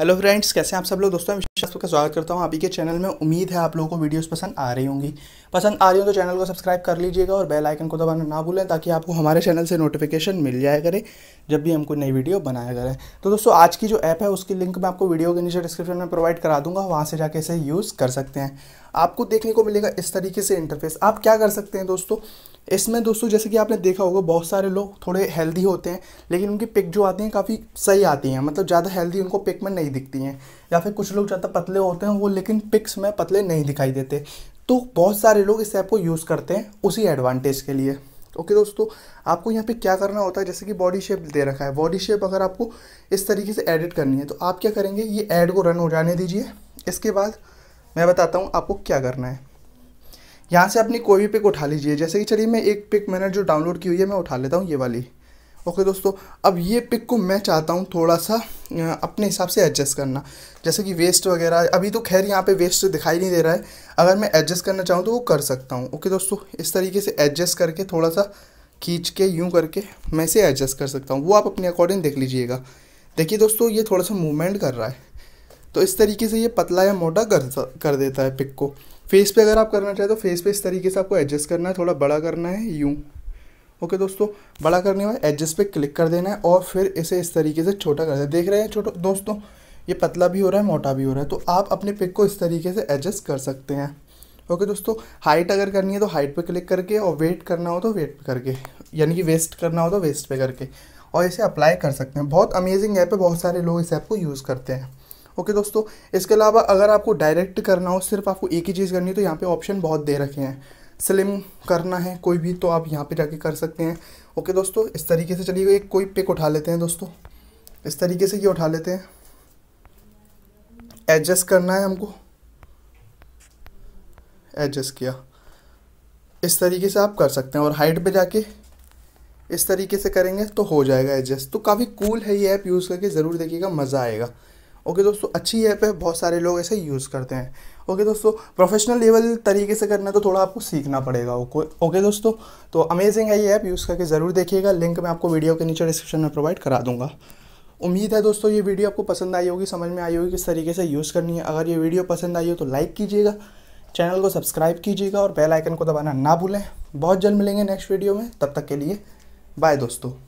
hello friends कैसे हैं आप सब लोग दोस्तों मैं विश्वास का स्वागत करता हूं आप ही के चैनल में उम्मीद है आप लोगों को वीडियोस पसंद आ रही होंगी पसंद आ रही हो तो चैनल को सब्सक्राइब कर लीजिएगा और बेल आइकन को दबाना ना भूलें ताकि आपको हमारे चैनल से नोटिफिकेशन मिल जाए करे जब भी हम कोई नई वीडियो बनाया करें तो दोस्तों आज की जो ऐप है उसकी लिंक मैं आपको वीडियो के नीचे डिस्क्रिप्शन में प्रोवाइड करा दूंगा वहाँ से जाके इसे यूज़ कर सकते हैं आपको देखने को मिलेगा इस तरीके से इंटरफेस आप क्या कर सकते हैं दोस्तों इसमें दोस्तों जैसे कि आपने देखा होगा बहुत सारे लोग थोड़े हेल्दी होते हैं लेकिन उनकी पिक जो आती हैं काफ़ी सही आती हैं मतलब ज़्यादा हेल्दी उनको पिक में नहीं दिखती हैं या फिर कुछ लोग ज़्यादा पतले होते हैं वो लेकिन पिक्स में पतले नहीं दिखाई देते तो बहुत सारे लोग इस ऐप को यूज़ करते हैं उसी एडवांटेज के लिए ओके okay, दोस्तों आपको यहाँ पे क्या करना होता है जैसे कि बॉडी शेप दे रखा है बॉडी शेप अगर आपको इस तरीके से एडिट करनी है तो आप क्या करेंगे ये ऐड को रन हो जाने दीजिए इसके बाद मैं बताता हूँ आपको क्या करना है यहाँ से अपनी कोई भी पिक उठा लीजिए जैसे कि चलिए मैं एक पिक मैंने जो डाउनलोड की हुई है मैं उठा लेता हूँ ये वाली ओके दोस्तों अब ये पिक को मैं चाहता हूँ थोड़ा सा अपने हिसाब से एडजस्ट करना जैसे कि वेस्ट वगैरह अभी तो खैर यहाँ पे वेस्ट तो दिखाई नहीं दे रहा है अगर मैं एडजस्ट करना चाहूँ तो वो कर सकता हूँ ओके दोस्तों इस तरीके से एडजस्ट करके थोड़ा सा खींच के यूँ करके मैं इसे एडजस्ट कर सकता हूँ वो आप अपने अकॉर्डिंग देख लीजिएगा देखिए दोस्तों ये थोड़ा सा मूवमेंट कर रहा है तो इस तरीके से ये पतला या मोटा कर कर देता है पिक को फेस पे अगर आप करना चाहें तो फेस पे इस तरीके से आपको एडजस्ट करना है थोड़ा बड़ा करना है यूँ ओके दोस्तों बड़ा करने के बाद एडजस्ट पे क्लिक कर देना है और फिर इसे इस तरीके से छोटा कर देना देख रहे हैं छोटो दोस्तों ये पतला भी हो रहा है मोटा भी हो रहा है तो आप अपने पिक को इस तरीके से एडजस्ट कर सकते हैं ओके दोस्तों हाइट अगर करनी है तो हाइट पे क्लिक करके और वेट करना हो तो वेट पे करके यानी कि वेस्ट करना हो तो वेस्ट पर करके और इसे अप्लाई कर सकते हैं बहुत अमेजिंग ऐप है बहुत सारे लोग इस ऐप को यूज़ करते हैं ओके दोस्तों इसके अलावा अगर आपको डायरेक्ट करना हो सिर्फ आपको एक ही चीज़ करनी है तो यहाँ पे ऑप्शन बहुत दे रखे हैं स्लिम करना है कोई भी तो आप यहाँ पे जाके कर सकते हैं ओके दोस्तों इस तरीके से चलिए एक कोई पिक उठा लेते हैं दोस्तों इस तरीके से ये उठा लेते हैं एडजस्ट करना है हमको एडजस्ट किया इस तरीके से आप कर सकते हैं और हाइट पे जाके इस तरीके से करेंगे तो हो जाएगा एडजस्ट तो काफ़ी कूल है ये ऐप यूज़ करके ज़रूर देखिएगा मज़ा आएगा ओके दोस्तों अच्छी ऐप है बहुत सारे लोग ऐसे यूज़ करते हैं ओके दोस्तों प्रोफेशनल लेवल तरीके से करना तो थोड़ा आपको सीखना पड़ेगा ओके दोस्तों तो अमेजिंग है ये ऐप यूज़ करके ज़रूर देखिएगा लिंक मैं आपको वीडियो के नीचे डिस्क्रिप्शन में प्रोवाइड करा दूँगा उम्मीद है दोस्तों ये वीडियो आपको पसंद आई होगी समझ में आई होगी किस तरीके से यूज़ करनी है अगर ये वीडियो पसंद आई हो तो लाइक कीजिएगा चैनल को सब्सक्राइब कीजिएगा और बेल आइकन को दबाना ना भूलें बहुत जल्द मिलेंगे नेक्स्ट वीडियो में तब तक के लिए बाय दोस्तों